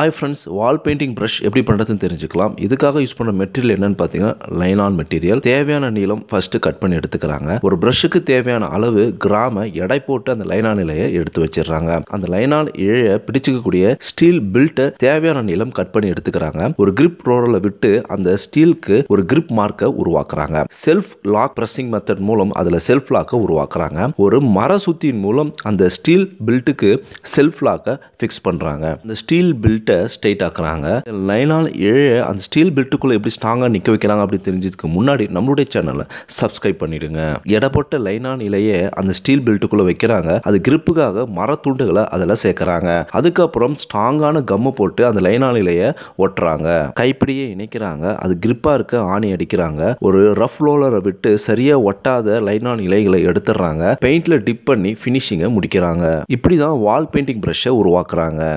ஆய் ஃப்ரெண்ட்ஸ் வால் painting brush எப்படி பண்ணுறதுன்னு தெரிஞ்சுக்கலாம் இதுக்காக யூஸ் பண்ண மெட்டீரியல் என்னன்னு பார்த்தீங்கன்னா லைனான் மெட்டீரியல் தேவையான நீளம் ஃபஸ்ட்டு கட் பண்ணி எடுத்துக்கிறாங்க ஒரு ப்ரஷுக்கு தேவையான அளவு கிராம எடை போட்டு அந்த லைனான் நிலையை எடுத்து வச்சிடுறாங்க அந்த லைனான் இழையை பிடிச்சிக்கக்கூடிய ஸ்டீல் பில்ட்டை தேவையான நீளம் கட் பண்ணி எடுத்துக்கிறாங்க ஒரு கிரிப் ரோலில் விட்டு அந்த ஸ்டீலுக்கு ஒரு கிரிப் மார்க்கை உருவாக்குறாங்க செல்ஃப் லாக் ப்ரெஸ்ஸிங் மெத்தட் மூலம் அதில் செல்ஃப் லாக்கை உருவாக்குறாங்க ஒரு மர சுத்தியின் மூலம் அந்த ஸ்டீல் பில்ட்டுக்கு செல்ஃப் லாக்கை ஃபிக்ஸ் பண்ணுறாங்க அந்த ஸ்டீல் பில்ட் பில்ட்டை ஸ்ட்ரெயிட் ஆக்குறாங்க லைனால் ஏழை அந்த ஸ்டீல் பில்ட்டுக்குள்ளே எப்படி ஸ்ட்ராங்காக நிற்க வைக்கிறாங்க அப்படின்னு தெரிஞ்சதுக்கு முன்னாடி நம்மளுடைய சேனலை சப்ஸ்கிரைப் பண்ணிடுங்க எடப்பட்ட லைனான் இலையை அந்த ஸ்டீல் பில்ட்டுக்குள்ளே வைக்கிறாங்க அது கிரிப்புக்காக மரத்துண்டுகளை அதில் சேர்க்குறாங்க அதுக்கப்புறம் ஸ்ட்ராங்கான கம்மு போட்டு அந்த லைனான இலையை ஒட்டுறாங்க கைப்பிடியே இணைக்கிறாங்க அது கிரிப்பாக இருக்க ஆணி அடிக்கிறாங்க ஒரு ரஃப் ரோலரை விட்டு சரியாக ஒட்டாத லைனான் இலைகளை எடுத்துடுறாங்க பெயிண்டில் டிப் பண்ணி ஃபினிஷிங்கை முடிக்கிறாங்க இப்படி தான் வால் பெயிண்டிங் ப்ரஷ்ஷை உருவாக்குறாங்க